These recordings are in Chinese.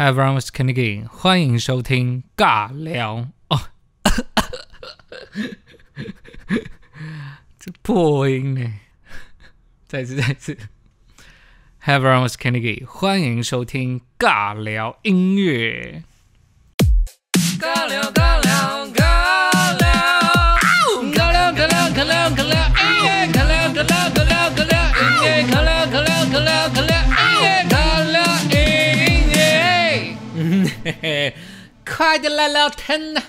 Hi everyone, it's Kenny G. n 欢迎收听尬聊哦，这破音呢！再次再次，Hi everyone, it's Kenny G. n 欢迎收听尬聊音乐。尬聊尬。快点来聊天呢！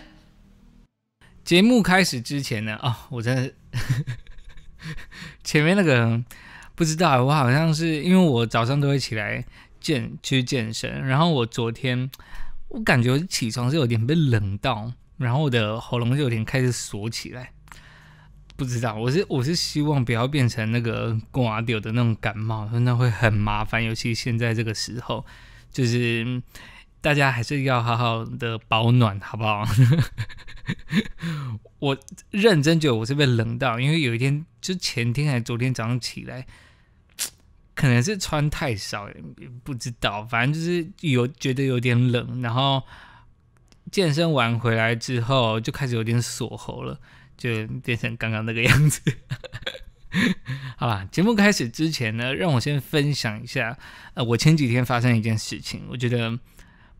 节目开始之前呢，啊，我在前面那个不知道，我好像是因为我早上都会起来健去健身，然后我昨天我感觉起床是有点被冷到，然后我的喉咙就有点开始锁起来。不知道，我是我是希望不要变成那个挂掉的那种感冒，那会很麻烦，尤其现在这个时候，就是。大家还是要好好的保暖，好不好？我认真觉得我是被冷到，因为有一天，就前天还是昨天早上起来，可能是穿太少，也不知道，反正就是有觉得有点冷，然后健身完回来之后就开始有点锁喉了，就变成刚刚那个样子。好啦，节目开始之前呢，让我先分享一下，呃，我前几天发生一件事情，我觉得。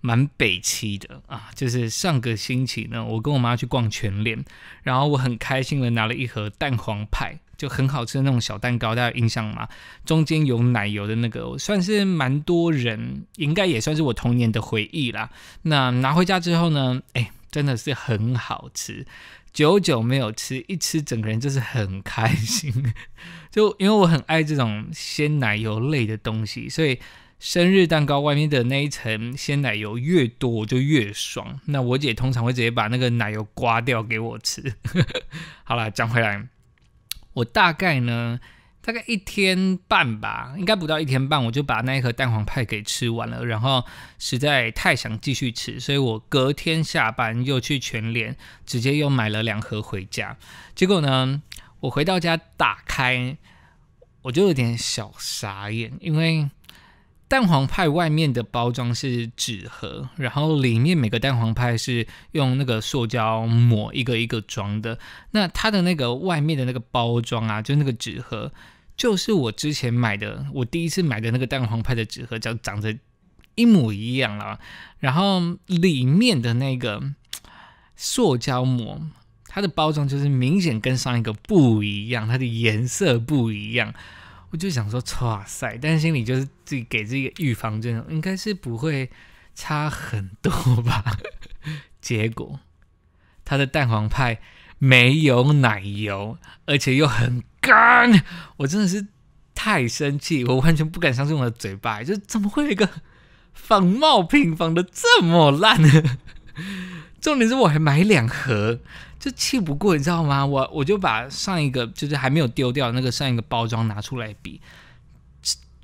蛮北齐的啊，就是上个星期呢，我跟我妈去逛全联，然后我很开心的拿了一盒蛋黄派，就很好吃的那种小蛋糕，大家有印象吗？中间有奶油的那个，算是蛮多人，应该也算是我童年的回忆啦。那拿回家之后呢，哎，真的是很好吃，久久没有吃，一吃整个人就是很开心，就因为我很爱这种鲜奶油类的东西，所以。生日蛋糕外面的那一层鲜奶油越多我就越爽。那我姐通常会直接把那个奶油刮掉给我吃。好了，讲回来，我大概呢，大概一天半吧，应该不到一天半，我就把那一盒蛋黄派给吃完了。然后实在太想继续吃，所以我隔天下班又去全联，直接又买了两盒回家。结果呢，我回到家打开，我就有点小傻眼，因为。蛋黄派外面的包装是纸盒，然后里面每个蛋黄派是用那个塑胶膜一个一个装的。那它的那个外面的那个包装啊，就那个纸盒，就是我之前买的，我第一次买的那个蛋黄派的纸盒，就长得一模一样了。然后里面的那个塑胶膜，它的包装就是明显跟上一个不一样，它的颜色不一样。我就想说哇塞，但心里就是自己给自己预防，针，应该是不会差很多吧。结果他的蛋黄派没有奶油，而且又很干，我真的是太生气，我完全不敢相信我的嘴巴，就怎么会有一个仿冒品仿的这么烂呢？重点是我还买两盒，就气不过，你知道吗？我我就把上一个就是还没有丢掉那个上一个包装拿出来比，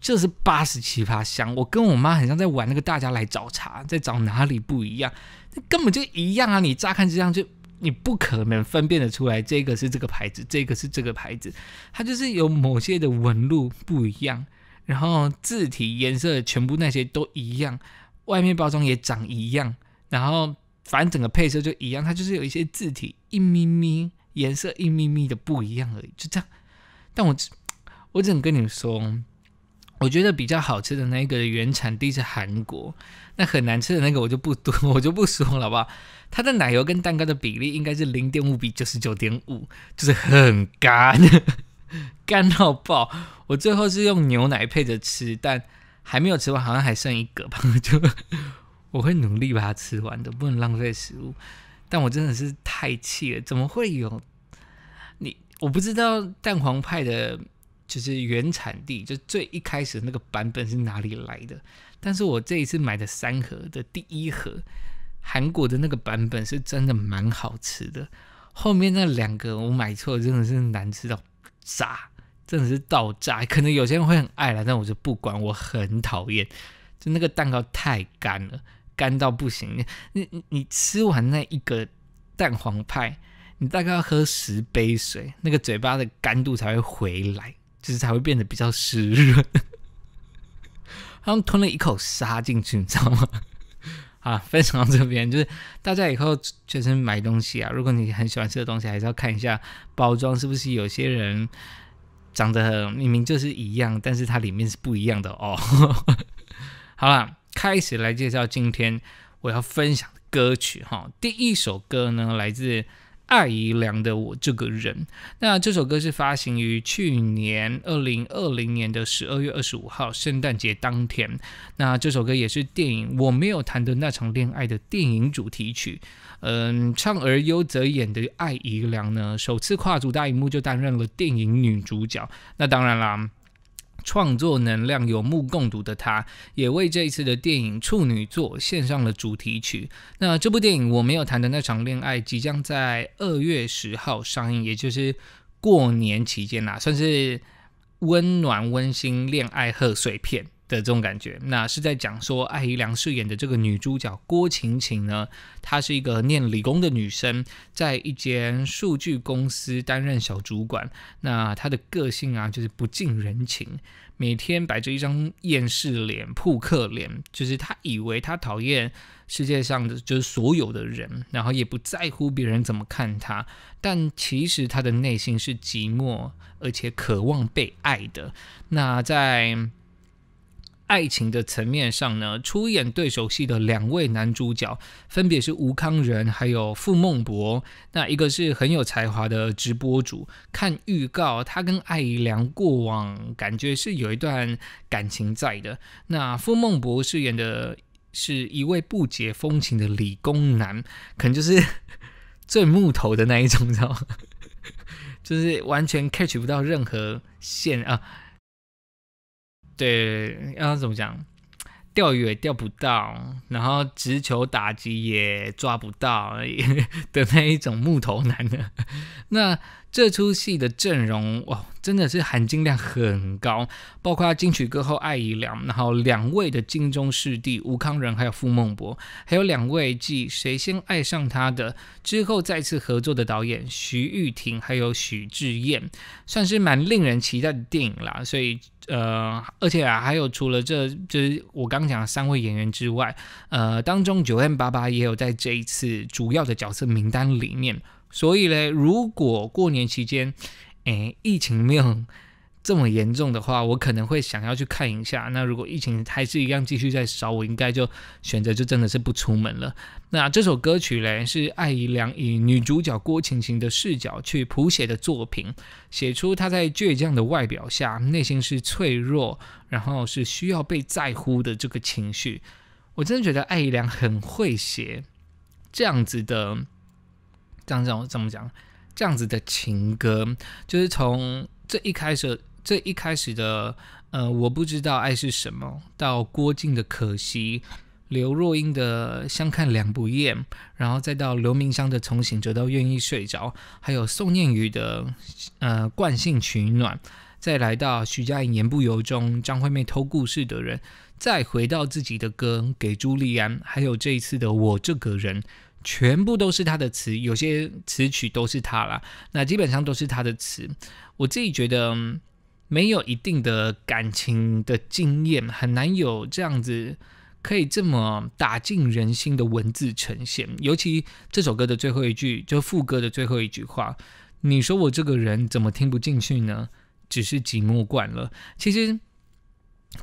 这是八十奇葩香。我跟我妈很像在玩那个大家来找茬，在找哪里不一样？那根本就一样啊！你乍看之下就你不可能分辨得出来，这个是这个牌子，这个是这个牌子，它就是有某些的纹路不一样，然后字体颜色全部那些都一样，外面包装也长一样，然后。反正整个配色就一样，它就是有一些字体一咪咪，颜色一咪咪的不一样而已，就这样。但我我只能跟你们说，我觉得比较好吃的那个原产地是韩国，那很难吃的那个我就不多，我就不说了吧。它的奶油跟蛋糕的比例应该是零点五比九十九点五，就是很干，干到爆。我最后是用牛奶配着吃，但还没有吃完，好像还剩一个吧，就。我会努力把它吃完的，不能浪费食物。但我真的是太气了，怎么会有你？我不知道蛋黄派的就是原产地，就最一开始那个版本是哪里来的。但是我这一次买的三盒的第一盒，韩国的那个版本是真的蛮好吃的。后面那两个我买错，真的是难吃到炸，真的是到炸。可能有些人会很爱了，但我就不管，我很讨厌，就那个蛋糕太干了。干到不行，你你你吃完那一个蛋黄派，你大概要喝十杯水，那个嘴巴的干度才会回来，就是才会变得比较湿润。他们吞了一口沙进去，你知道吗？啊，分享到这边就是大家以后就是买东西啊，如果你很喜欢吃的东西，还是要看一下包装是不是。有些人长得明明就是一样，但是它里面是不一样的哦。好了。开始来介绍今天我要分享的歌曲哈，第一首歌呢来自艾怡良的《我这个人》，那这首歌是发行于去年二零二零年的十二月二十五号，圣诞节当天。那这首歌也是电影《我没有谈的那场恋爱》的电影主题曲。嗯，唱而优则演的艾怡良呢，首次跨足大荧幕就担任了电影女主角。那当然啦。创作能量有目共睹的他，也为这一次的电影处女作献上了主题曲。那这部电影我没有谈的那场恋爱，即将在二月十号上映，也就是过年期间啦，算是温暖温馨恋爱贺岁片。的这种感觉，那是在讲说，艾怡良饰演的这个女主角郭晴晴呢，她是一个念理工的女生，在一间数据公司担任小主管。那她的个性啊，就是不近人情，每天摆着一张厌世脸、扑克脸，就是她以为她讨厌世界上的就是所有的人，然后也不在乎别人怎么看她。但其实她的内心是寂寞，而且渴望被爱的。那在爱情的层面上呢，出演对手戏的两位男主角分别是吴康仁还有傅孟博。那一个是很有才华的直播主，看预告他跟艾怡良过往感觉是有一段感情在的。那傅孟博饰演的是一位不解风情的理工男，可能就是 最木头的那一种，你知道吗？就是完全 catch 不到任何线啊。对，要怎么讲？钓鱼钓不到，然后直球打击也抓不到 的那一种木头男的。那这出戏的阵容哇，真的是含金量很高，包括他金曲歌后艾怡良，然后两位的金钟视帝吴康仁，还有傅孟博，还有两位继《谁先爱上他的之后再次合作的导演徐玉婷，还有许志燕，算是蛮令人期待的电影啦。所以。呃，而且啊，还有除了这，就是我刚刚讲的三位演员之外，呃，当中九 N 八八也有在这一次主要的角色名单里面，所以呢，如果过年期间，诶，疫情没有。这么严重的话，我可能会想要去看一下。那如果疫情还是一样继续在烧，我应该就选择就真的是不出门了。那这首歌曲嘞是艾怡良以女主角郭晴晴的视角去谱写的作品，写出她在倔强的外表下内心是脆弱，然后是需要被在乎的这个情绪。我真的觉得艾怡良很会写这样子的，这样子怎么讲？这样子的情歌，就是从这一开始。这一开始的，呃，我不知道爱是什么，到郭靖的可惜，刘若英的相看两不厌，然后再到刘明湘的从醒着到愿意睡着，还有宋念宇的呃惯性取暖，再来到徐佳莹言不由衷，张惠妹偷故事的人，再回到自己的歌给朱莉安，还有这一次的我这个人，全部都是他的词，有些词曲都是他啦。那基本上都是他的词，我自己觉得。没有一定的感情的经验，很难有这样子可以这么打进人心的文字呈现。尤其这首歌的最后一句，就副歌的最后一句话，你说我这个人怎么听不进去呢？只是寂寞惯了。其实。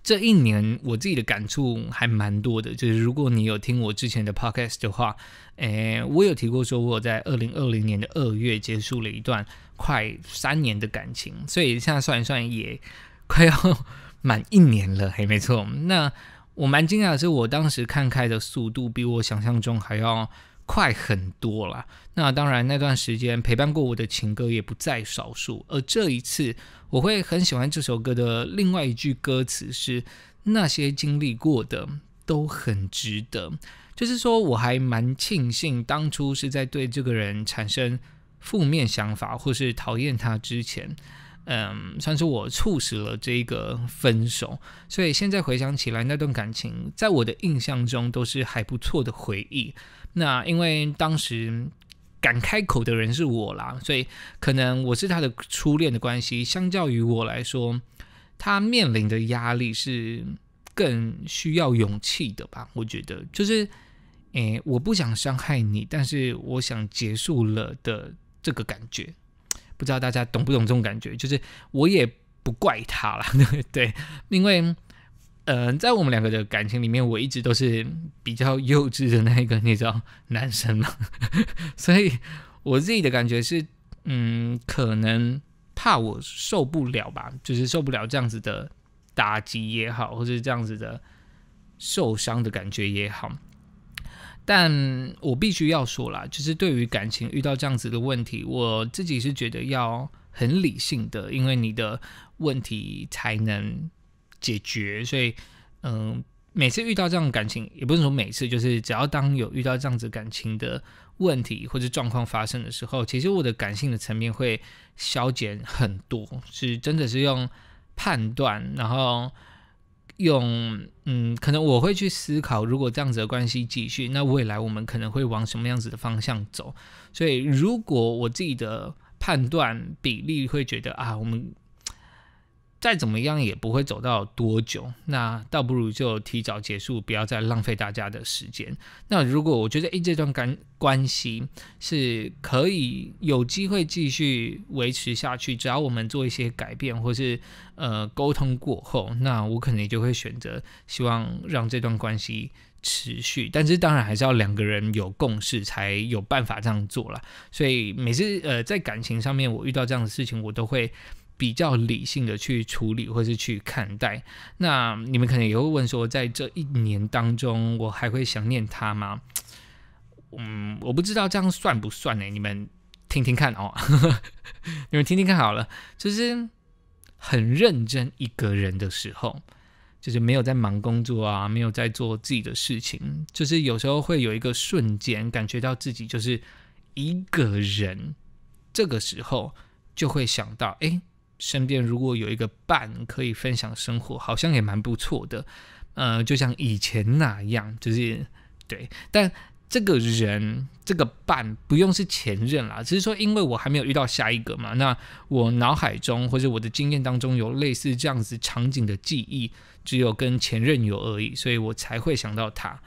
这一年我自己的感触还蛮多的，就是如果你有听我之前的 podcast 的话，诶，我有提过说我在二零二零年的二月结束了一段快三年的感情，所以现在算一算也快要 满一年了，还没错。那我蛮惊讶的是，我当时看开的速度比我想象中还要。快很多了。那当然，那段时间陪伴过我的情歌也不在少数。而这一次，我会很喜欢这首歌的另外一句歌词是：“那些经历过的都很值得。”就是说，我还蛮庆幸当初是在对这个人产生负面想法或是讨厌他之前，嗯，算是我促使了这一个分手。所以现在回想起来，那段感情在我的印象中都是还不错的回忆。那因为当时敢开口的人是我啦，所以可能我是他的初恋的关系，相较于我来说，他面临的压力是更需要勇气的吧？我觉得就是，诶，我不想伤害你，但是我想结束了的这个感觉，不知道大家懂不懂这种感觉？就是我也不怪他了，对，因为。嗯，在我们两个的感情里面，我一直都是比较幼稚的那一个知道男生嘛，所以我自己的感觉是，嗯，可能怕我受不了吧，就是受不了这样子的打击也好，或者这样子的受伤的感觉也好。但我必须要说啦，就是对于感情遇到这样子的问题，我自己是觉得要很理性的，因为你的问题才能。解决，所以，嗯，每次遇到这样感情，也不是说每次，就是只要当有遇到这样子感情的问题或者状况发生的时候，其实我的感性的层面会消减很多，是真的是用判断，然后用，嗯，可能我会去思考，如果这样子的关系继续，那未来我们可能会往什么样子的方向走。所以，如果我自己的判断比例会觉得啊，我们。再怎么样也不会走到多久，那倒不如就提早结束，不要再浪费大家的时间。那如果我觉得，诶这段关关系是可以有机会继续维持下去，只要我们做一些改变，或是呃沟通过后，那我可能就会选择希望让这段关系持续。但是当然还是要两个人有共识，才有办法这样做啦。所以每次呃在感情上面我遇到这样的事情，我都会。比较理性的去处理或是去看待，那你们可能也会问说，在这一年当中，我还会想念他吗？嗯，我不知道这样算不算呢？你们听听看哦，你们听听看好了，就是很认真一个人的时候，就是没有在忙工作啊，没有在做自己的事情，就是有时候会有一个瞬间感觉到自己就是一个人，这个时候就会想到，哎。身边如果有一个伴可以分享生活，好像也蛮不错的。呃，就像以前那样，就是对。但这个人这个伴不用是前任啦，只是说因为我还没有遇到下一个嘛。那我脑海中或者我的经验当中有类似这样子场景的记忆，只有跟前任有而已，所以我才会想到他。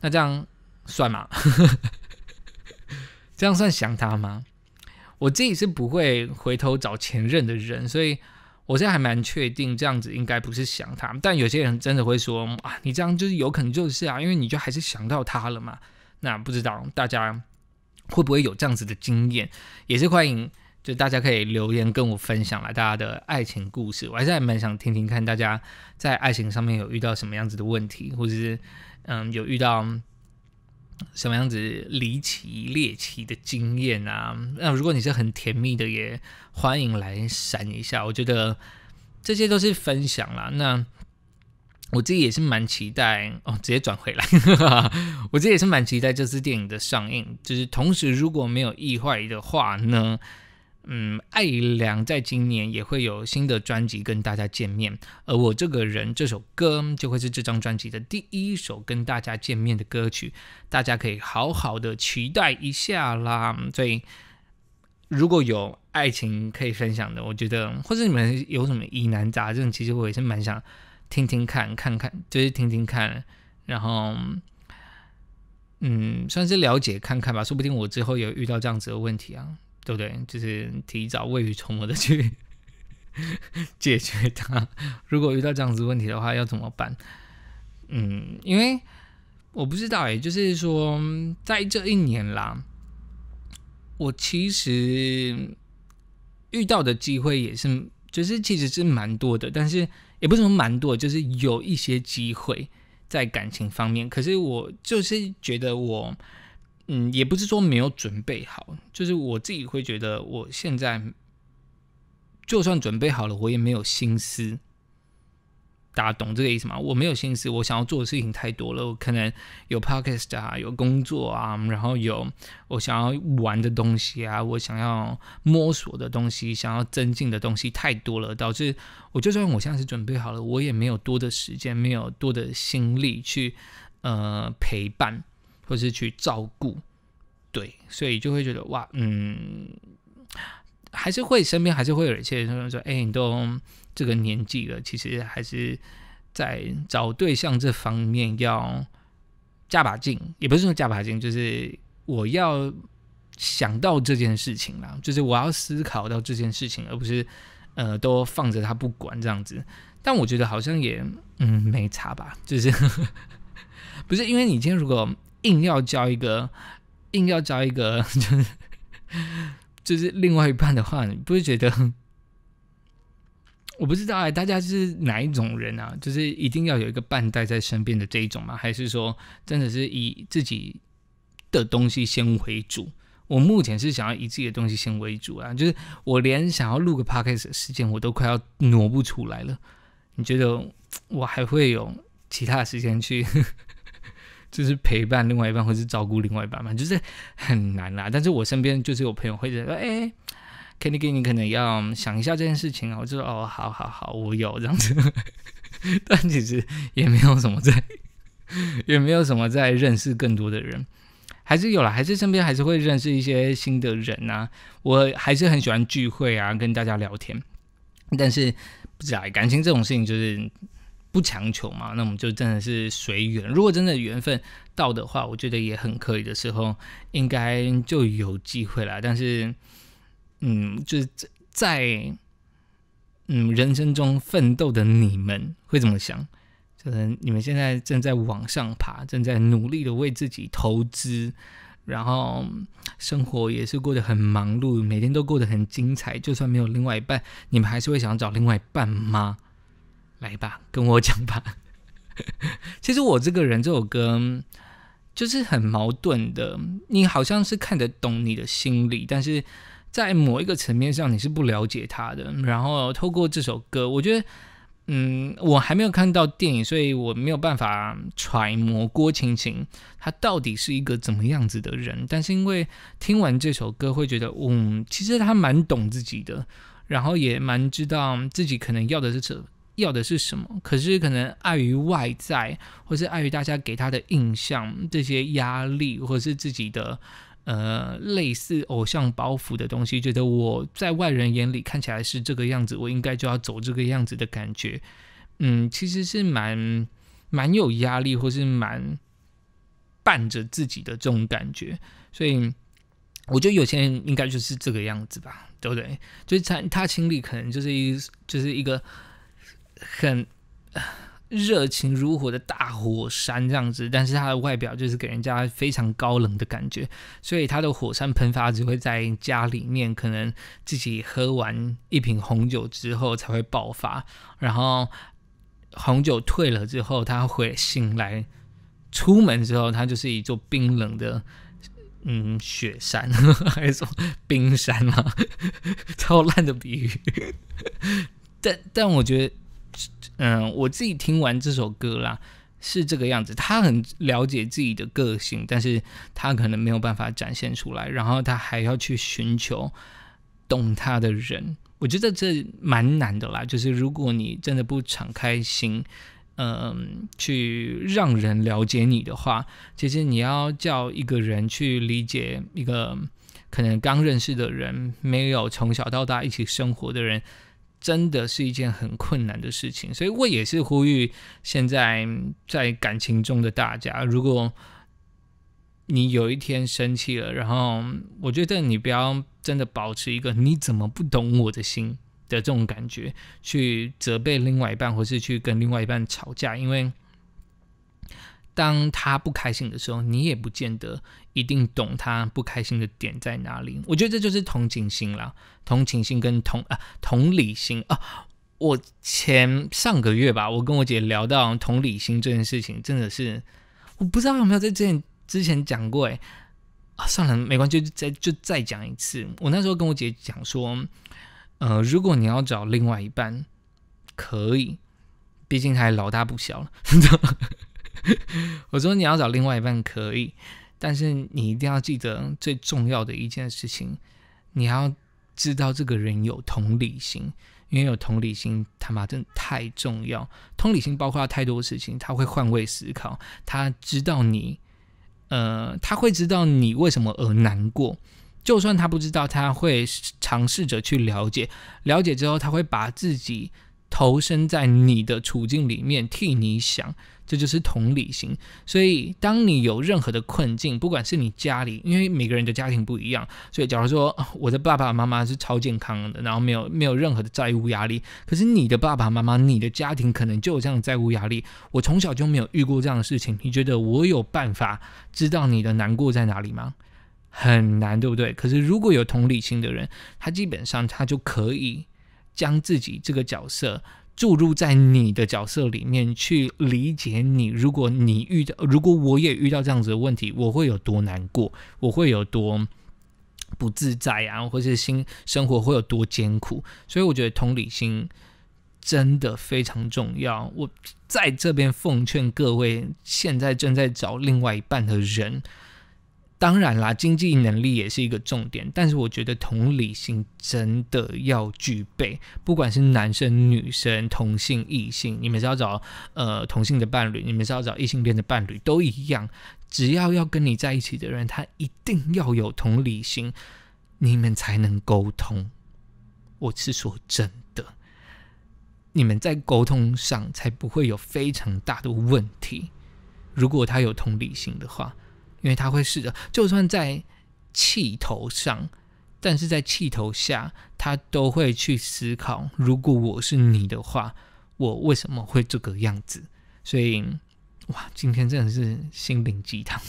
那这样算吗？这样算想他吗？我自己是不会回头找前任的人，所以我现在还蛮确定这样子应该不是想他。但有些人真的会说啊，你这样就是有可能就是啊，因为你就还是想到他了嘛。那不知道大家会不会有这样子的经验，也是欢迎就大家可以留言跟我分享了大家的爱情故事。我还是还蛮想听听看大家在爱情上面有遇到什么样子的问题，或者是嗯有遇到。什么样子离奇猎奇的经验啊？那如果你是很甜蜜的，也欢迎来闪一下。我觉得这些都是分享啦。那我自己也是蛮期待哦，直接转回来。我自己也是蛮期待这次电影的上映。就是同时，如果没有意外的话呢？嗯，艾良在今年也会有新的专辑跟大家见面，而我这个人这首歌就会是这张专辑的第一首跟大家见面的歌曲，大家可以好好的期待一下啦。所以如果有爱情可以分享的，我觉得或者你们有什么疑难杂症，其实我也是蛮想听听看，看看就是听听看，然后嗯，算是了解看看吧，说不定我之后有遇到这样子的问题啊。对不对？就是提早未雨绸缪的去 解决它。如果遇到这样子问题的话，要怎么办？嗯，因为我不知道哎，就是说在这一年啦，我其实遇到的机会也是，就是其实是蛮多的，但是也不是说蛮多，就是有一些机会在感情方面。可是我就是觉得我。嗯，也不是说没有准备好，就是我自己会觉得，我现在就算准备好了，我也没有心思。大家懂这个意思吗？我没有心思，我想要做的事情太多了。我可能有 podcast 啊，有工作啊，然后有我想要玩的东西啊，我想要摸索的东西，想要增进的东西太多了，导致我就算我现在是准备好了，我也没有多的时间，没有多的心力去呃陪伴。或是去照顾，对，所以就会觉得哇，嗯，还是会身边还是会有一些人说，哎，你都这个年纪了，其实还是在找对象这方面要加把劲，也不是说加把劲，就是我要想到这件事情啦，就是我要思考到这件事情，而不是呃，都放着他不管这样子。但我觉得好像也嗯没差吧，就是 不是因为你今天如果。硬要交一个，硬要交一个，就是就是另外一半的话，你不会觉得？我不知道哎，大家是哪一种人啊？就是一定要有一个伴带在身边的这一种吗？还是说，真的是以自己的东西先为主？我目前是想要以自己的东西先为主啊，就是我连想要录个 podcast 时间我都快要挪不出来了。你觉得我还会有其他时间去？就是陪伴，另外一半或是照顾另外一半嘛，就是很难啦。但是我身边就是有朋友会说：“哎，Kenny，给你可能要想一下这件事情啊。”我就说：“哦，好好好，我有这样子。”但其实也没有什么在，也没有什么在认识更多的人，还是有了，还是身边还是会认识一些新的人呐。我还是很喜欢聚会啊，跟大家聊天。但是不知道感情这种事情就是。不强求嘛，那我们就真的是随缘。如果真的缘分到的话，我觉得也很可以的时候，应该就有机会了。但是，嗯，就是在嗯人生中奋斗的你们会怎么想？就是你们现在正在往上爬，正在努力的为自己投资，然后生活也是过得很忙碌，每天都过得很精彩。就算没有另外一半，你们还是会想找另外一半吗？来吧，跟我讲吧。其实我这个人，这首歌就是很矛盾的。你好像是看得懂你的心理，但是在某一个层面上，你是不了解他的。然后透过这首歌，我觉得，嗯，我还没有看到电影，所以我没有办法揣摩郭青青他到底是一个怎么样子的人。但是因为听完这首歌，会觉得，嗯，其实他蛮懂自己的，然后也蛮知道自己可能要的是这。要的是什么？可是可能碍于外在，或是碍于大家给他的印象，这些压力，或是自己的呃类似偶像包袱的东西，觉得我在外人眼里看起来是这个样子，我应该就要走这个样子的感觉。嗯，其实是蛮蛮有压力，或是蛮伴着自己的这种感觉。所以我觉得有些人应该就是这个样子吧，对不对？就是他他心里可能就是一就是一个。很热情如火的大火山这样子，但是他的外表就是给人家非常高冷的感觉，所以他的火山喷发只会在家里面，可能自己喝完一瓶红酒之后才会爆发。然后红酒退了之后，他会醒来，出门之后，他就是一座冰冷的嗯雪山 还是冰山啊，超烂的比喻。但但我觉得。嗯，我自己听完这首歌啦，是这个样子。他很了解自己的个性，但是他可能没有办法展现出来，然后他还要去寻求懂他的人。我觉得这蛮难的啦，就是如果你真的不敞开心，嗯，去让人了解你的话，其实你要叫一个人去理解一个可能刚认识的人，没有从小到大一起生活的人。真的是一件很困难的事情，所以我也是呼吁现在在感情中的大家，如果你有一天生气了，然后我觉得你不要真的保持一个“你怎么不懂我的心”的这种感觉去责备另外一半，或是去跟另外一半吵架，因为。当他不开心的时候，你也不见得一定懂他不开心的点在哪里。我觉得这就是同情心啦，同情心跟同啊同理心啊。我前上个月吧，我跟我姐聊到同理心这件事情，真的是我不知道有没有在之前之前讲过诶，啊，算了，没关系，再就再讲一次。我那时候跟我姐讲说，呃，如果你要找另外一半，可以，毕竟还老大不小了。我说你要找另外一半可以，但是你一定要记得最重要的一件事情，你要知道这个人有同理心，因为有同理心他妈真的太重要。同理心包括太多事情，他会换位思考，他知道你，呃，他会知道你为什么而难过，就算他不知道，他会尝试着去了解，了解之后他会把自己投身在你的处境里面，替你想。这就是同理心，所以当你有任何的困境，不管是你家里，因为每个人的家庭不一样，所以假如说我的爸爸妈妈是超健康的，然后没有没有任何的债务压力，可是你的爸爸妈妈，你的家庭可能就有这样的债务压力。我从小就没有遇过这样的事情，你觉得我有办法知道你的难过在哪里吗？很难，对不对？可是如果有同理心的人，他基本上他就可以将自己这个角色。注入在你的角色里面去理解你。如果你遇到，如果我也遇到这样子的问题，我会有多难过？我会有多不自在啊，或是心生活会有多艰苦？所以我觉得同理心真的非常重要。我在这边奉劝各位，现在正在找另外一半的人。当然啦，经济能力也是一个重点，但是我觉得同理心真的要具备。不管是男生、女生、同性、异性，你们是要找呃同性的伴侣，你们是要找异性恋的伴侣，都一样。只要要跟你在一起的人，他一定要有同理心，你们才能沟通。我是说真的，你们在沟通上才不会有非常大的问题。如果他有同理心的话。因为他会试着，就算在气头上，但是在气头下，他都会去思考：如果我是你的话，我为什么会这个样子？所以，哇，今天真的是心灵鸡汤，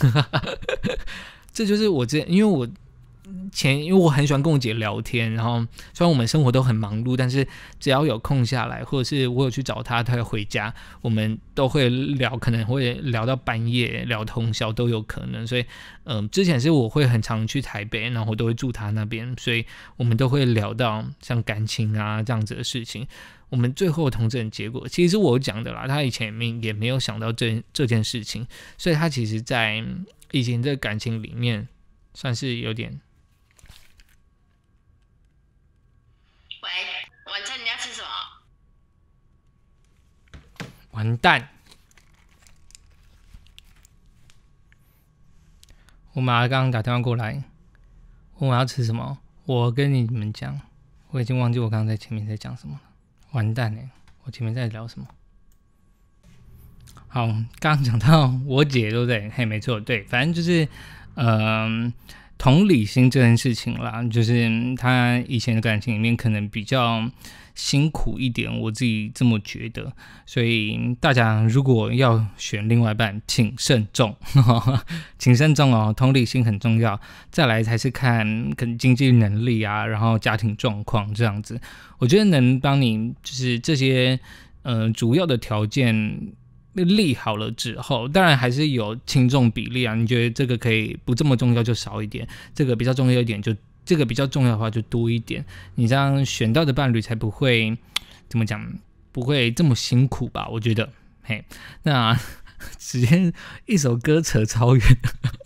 这就是我这，因为我。前因为我很喜欢跟我姐聊天，然后虽然我们生活都很忙碌，但是只要有空下来，或者是我有去找她，她要回家，我们都会聊，可能会聊到半夜，聊通宵都有可能。所以，嗯，之前是我会很常去台北，然后我都会住她那边，所以我们都会聊到像感情啊这样子的事情。我们最后同证结果，其实我讲的啦，她以前也没也没有想到这这件事情，所以她其实在以前在感情里面算是有点。晚餐你要吃什么？完蛋！我妈刚刚打电话过来，问我要吃什么。我跟你们讲，我已经忘记我刚刚在前面在讲什么了。完蛋了，我前面在聊什么？好，刚刚讲到 我姐都对？嘿，没错，对，反正就是，嗯。同理心这件事情啦，就是他以前的感情里面可能比较辛苦一点，我自己这么觉得。所以大家如果要选另外一半，请慎重，请慎重哦。同理心很重要，再来才是看可能经济能力啊，然后家庭状况这样子。我觉得能帮你，就是这些，呃主要的条件。立好了之后，当然还是有轻重比例啊。你觉得这个可以不这么重要就少一点，这个比较重要一点就这个比较重要的话就多一点。你这样选到的伴侣才不会怎么讲，不会这么辛苦吧？我觉得嘿。那首先一首歌扯超远，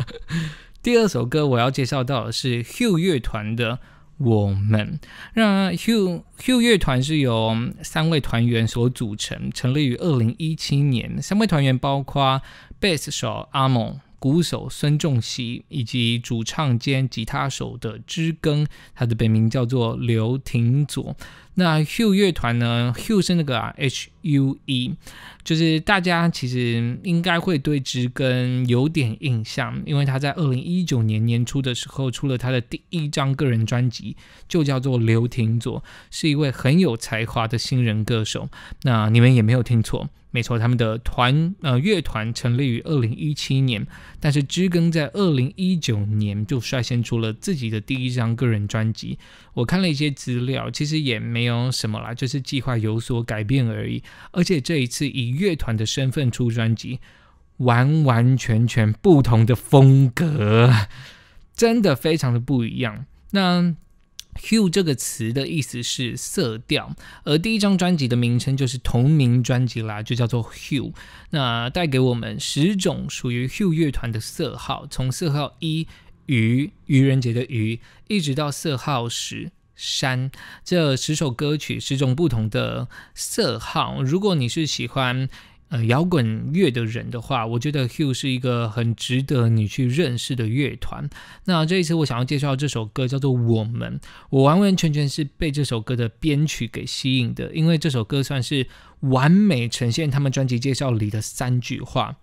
第二首歌我要介绍到的是 Hugh 乐团的。我们那 Hugh Hugh 乐团是由三位团员所组成，成立于二零一七年。三位团员包括贝斯手阿猛。鼓手孙仲熙以及主唱兼吉他手的知更，他的本名叫做刘廷佐。那 Hue 乐团呢？Hue 是那个啊、H U E，就是大家其实应该会对知更有点印象，因为他在二零一九年年初的时候出了他的第一张个人专辑，就叫做刘廷佐，是一位很有才华的新人歌手。那你们也没有听错。没错，他们的团呃乐团成立于二零一七年，但是知更在二零一九年就率先出了自己的第一张个人专辑。我看了一些资料，其实也没有什么啦，就是计划有所改变而已。而且这一次以乐团的身份出专辑，完完全全不同的风格，真的非常的不一样。那。hue 这个词的意思是色调，而第一张专辑的名称就是同名专辑啦，就叫做 hue。那带给我们十种属于 hue 乐团的色号，从色号一鱼（愚人节的愚）一直到色号十山。这十首歌曲，十种不同的色号。如果你是喜欢，呃，摇滚乐的人的话，我觉得 Hugh 是一个很值得你去认识的乐团。那这一次我想要介绍这首歌叫做《我们》，我完完全全是被这首歌的编曲给吸引的，因为这首歌算是完美呈现他们专辑介绍里的三句话。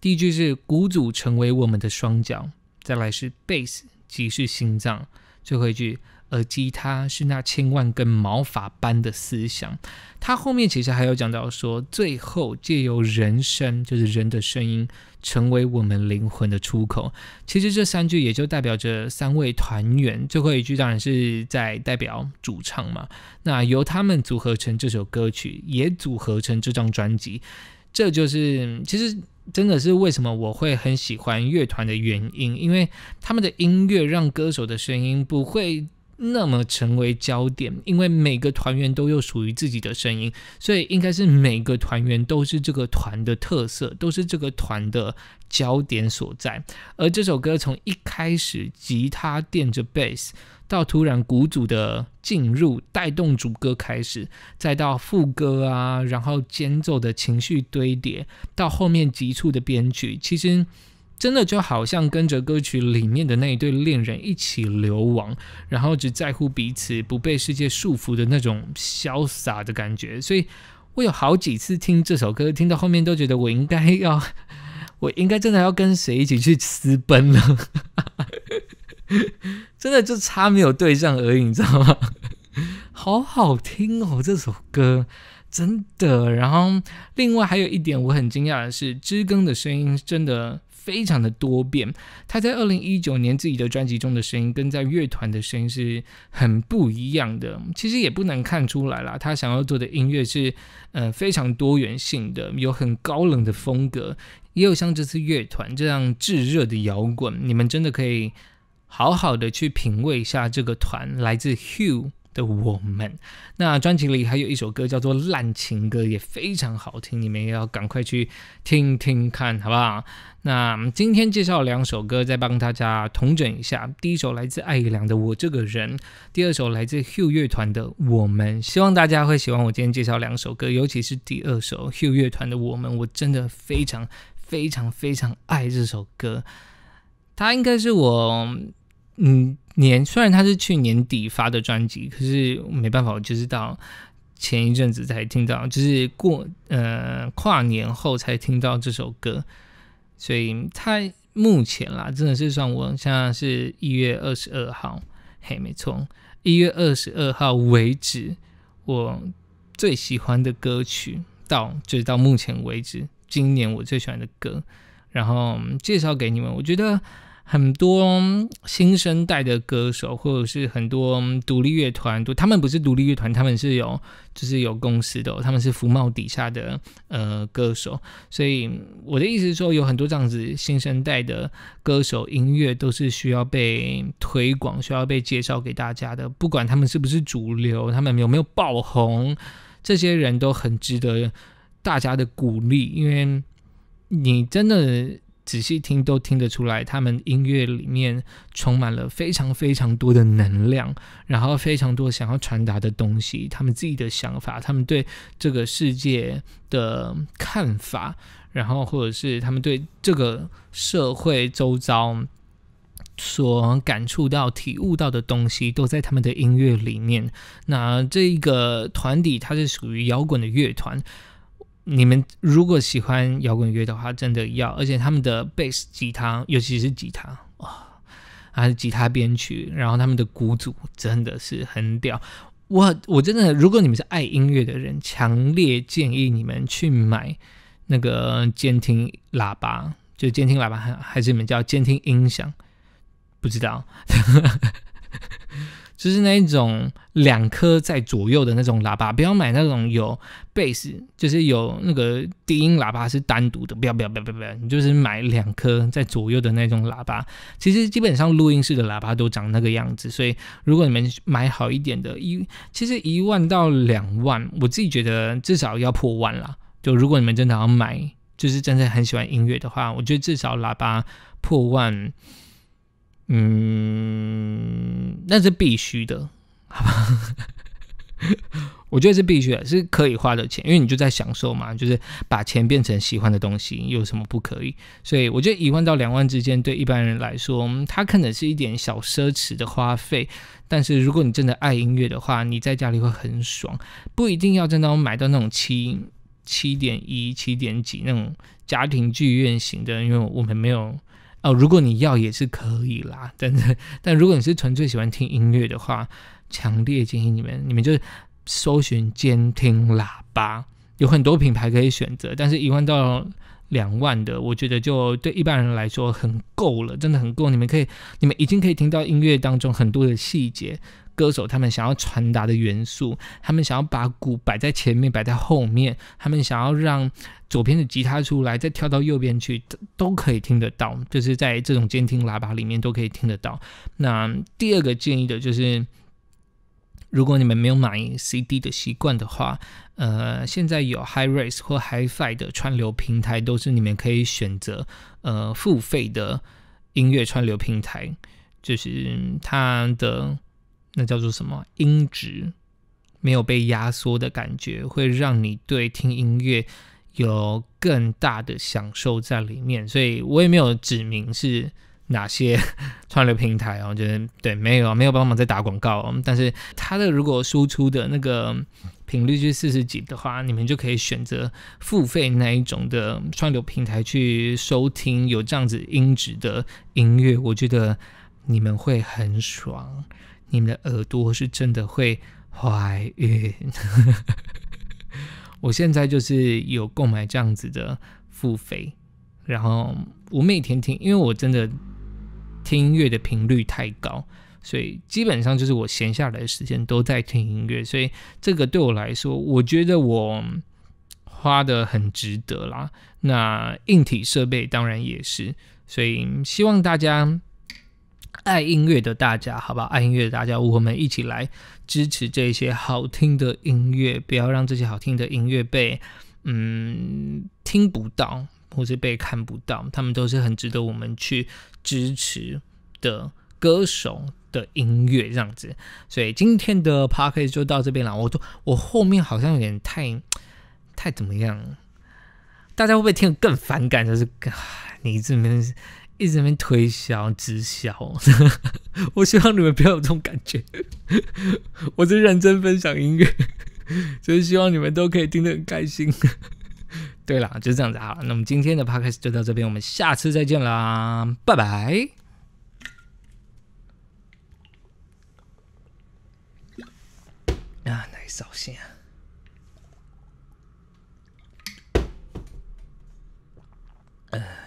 第一句是鼓组成为我们的双脚，再来是贝斯即是心脏，最后一句。耳机，它是那千万根毛发般的思想。它后面其实还有讲到说，最后借由人声，就是人的声音，成为我们灵魂的出口。其实这三句也就代表着三位团员。最后一句当然是在代表主唱嘛。那由他们组合成这首歌曲，也组合成这张专辑。这就是其实真的是为什么我会很喜欢乐团的原因，因为他们的音乐让歌手的声音不会。那么成为焦点，因为每个团员都有属于自己的声音，所以应该是每个团员都是这个团的特色，都是这个团的焦点所在。而这首歌从一开始吉他垫着贝斯，到突然鼓组的进入带动主歌开始，再到副歌啊，然后间奏的情绪堆叠，到后面急促的编曲，其实。真的就好像跟着歌曲里面的那一对恋人一起流亡，然后只在乎彼此，不被世界束缚的那种潇洒的感觉。所以我有好几次听这首歌，听到后面都觉得我应该要，我应该真的要跟谁一起去私奔了。真的就差没有对象而已，你知道吗？好好听哦，这首歌真的。然后另外还有一点我很惊讶的是，知更的声音真的。非常的多变，他在二零一九年自己的专辑中的声音跟在乐团的声音是很不一样的。其实也不难看出来啦，他想要做的音乐是呃非常多元性的，有很高冷的风格，也有像这次乐团这样炙热的摇滚。你们真的可以好好的去品味一下这个团来自 Hugh。的我们，那专辑里还有一首歌叫做《烂情歌》，也非常好听，你们也要赶快去听听看，好不好？那今天介绍两首歌，再帮大家统整一下。第一首来自艾怡良的《我这个人》，第二首来自 Hill 乐团的《我们》。希望大家会喜欢我今天介绍两首歌，尤其是第二首 Hill 乐团的《我们》，我真的非常非常非常爱这首歌，它应该是我嗯。年虽然他是去年底发的专辑，可是没办法，我就是到前一阵子才听到，就是过呃跨年后才听到这首歌，所以他目前啦真的是算我现在是一月二十二号，嘿，没错，一月二十二号为止，我最喜欢的歌曲到就是到目前为止，今年我最喜欢的歌，然后介绍给你们，我觉得。很多新生代的歌手，或者是很多独立乐团，都他们不是独立乐团，他们是有就是有公司的，他们是福茂底下的呃歌手，所以我的意思是说，有很多这样子新生代的歌手音乐都是需要被推广、需要被介绍给大家的，不管他们是不是主流，他们有没有爆红，这些人都很值得大家的鼓励，因为你真的。仔细听都听得出来，他们音乐里面充满了非常非常多的能量，然后非常多想要传达的东西，他们自己的想法，他们对这个世界的看法，然后或者是他们对这个社会周遭所感触到、体悟到的东西，都在他们的音乐里面。那这个团体它是属于摇滚的乐团。你们如果喜欢摇滚乐的话，真的要，而且他们的贝斯、吉他，尤其是吉他，哇，还是吉他编曲，然后他们的鼓组真的是很屌。我我真的，如果你们是爱音乐的人，强烈建议你们去买那个监听喇叭，就监听喇叭，还还是你们叫监听音响，不知道。就是那一种两颗在左右的那种喇叭，不要买那种有贝斯，就是有那个低音喇叭是单独的，不要不要不要不要，你就是买两颗在左右的那种喇叭。其实基本上录音室的喇叭都长那个样子，所以如果你们买好一点的，一其实一万到两万，我自己觉得至少要破万啦。就如果你们真的要买，就是真的很喜欢音乐的话，我觉得至少喇叭破万。嗯，那是必须的，好吧？我觉得是必须的，是可以花的钱，因为你就在享受嘛，就是把钱变成喜欢的东西，有什么不可以？所以我觉得一万到两万之间，对一般人来说，它可能是一点小奢侈的花费。但是如果你真的爱音乐的话，你在家里会很爽，不一定要在那买到那种七七点一、七点几那种家庭剧院型的，因为我们没有。哦，如果你要也是可以啦，但是，但如果你是纯粹喜欢听音乐的话，强烈建议你们，你们就搜寻监听喇叭，有很多品牌可以选择，但是一万到两万的，我觉得就对一般人来说很够了，真的很够，你们可以，你们已经可以听到音乐当中很多的细节。歌手他们想要传达的元素，他们想要把鼓摆在前面，摆在后面，他们想要让左边的吉他出来，再跳到右边去，都可以听得到，就是在这种监听喇叭里面都可以听得到。那第二个建议的就是，如果你们没有买 CD 的习惯的话，呃，现在有 High Res 或 High Fi 的串流平台，都是你们可以选择，呃，付费的音乐串流平台，就是它的。那叫做什么音质？没有被压缩的感觉，会让你对听音乐有更大的享受在里面。所以我也没有指明是哪些 串流平台，我觉得对，没有没有帮忙在打广告。但是它的如果输出的那个频率是四十几的话，你们就可以选择付费那一种的串流平台去收听有这样子音质的音乐，我觉得你们会很爽。你们的耳朵是真的会怀孕。我现在就是有购买这样子的付费，然后我每天听，因为我真的听音乐的频率太高，所以基本上就是我闲下来的时间都在听音乐，所以这个对我来说，我觉得我花的很值得啦。那硬体设备当然也是，所以希望大家。爱音乐的大家，好吧，爱音乐的大家，我们一起来支持这些好听的音乐，不要让这些好听的音乐被嗯听不到，或是被看不到。他们都是很值得我们去支持的歌手的音乐，这样子。所以今天的 p a r k a s t 就到这边了。我我后面好像有点太太怎么样？大家会不会听得更反感？就是你这边。一直在边推销、直销，我希望你们不要有这种感觉。我是认真分享音乐，就 是希望你们都可以听得很开心。对了，就这样子好了，那么今天的 podcast 就到这边，我们下次再见啦，拜拜。啊，哪一首先啊？呃。